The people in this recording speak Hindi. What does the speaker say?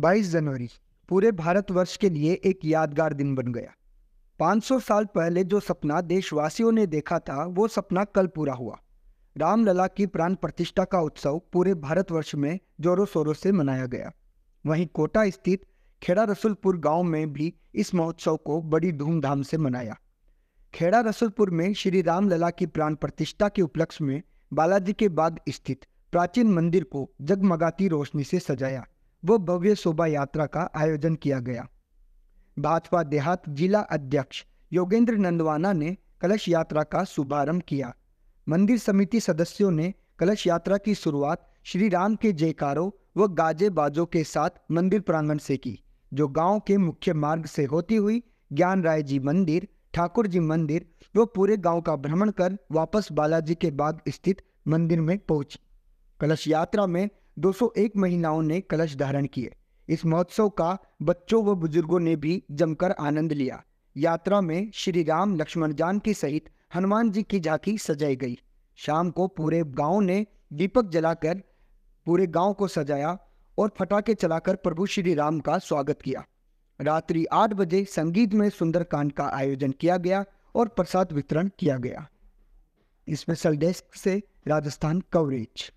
22 जनवरी पूरे भारतवर्ष के लिए एक यादगार दिन बन गया 500 साल पहले जो सपना देशवासियों ने देखा था वो सपना कल पूरा हुआ रामलला की प्राण प्रतिष्ठा का उत्सव पूरे भारतवर्ष में जोरों शोरों से मनाया गया वहीं कोटा स्थित खेड़ा रसुलपुर गांव में भी इस महोत्सव को बड़ी धूमधाम से मनाया खेड़ा रसुलपुर में श्री रामलला की प्राण प्रतिष्ठा के उपलक्ष्य में बालाजी के बाद स्थित प्राचीन मंदिर को जगमगाती रोशनी से सजाया व भव्य शोभा यात्रा का आयोजन किया गया भाजपा देहात जिला अध्यक्ष योगेंद्र नंदवाना ने कलश यात्रा का शुभारंभ किया मंदिर समिति सदस्यों ने कलश यात्रा की शुरुआत श्री राम के जयकारों व गाजे बाजों के साथ मंदिर प्रांगण से की जो गांव के मुख्य मार्ग से होती हुई ज्ञान राय जी मंदिर ठाकुर जी मंदिर व पूरे गांव का भ्रमण कर वापस बालाजी के बाग स्थित मंदिर में पहुंची कलश यात्रा में 201 महिलाओं ने कलश धारण किए इस महोत्सव का बच्चों व बुजुर्गों ने भी जमकर आनंद लिया यात्रा में श्री राम लक्ष्मण जान के सहित हनुमान जी की झांकी सजाई गई शाम को पूरे गांव ने दीपक जलाकर पूरे गांव को सजाया और फटाके चलाकर प्रभु श्री राम का स्वागत किया रात्रि आठ बजे संगीत में सुंदरकांड का आयोजन किया गया और प्रसाद वितरण किया गया स्पेशल डेस्क से राजस्थान कवरेज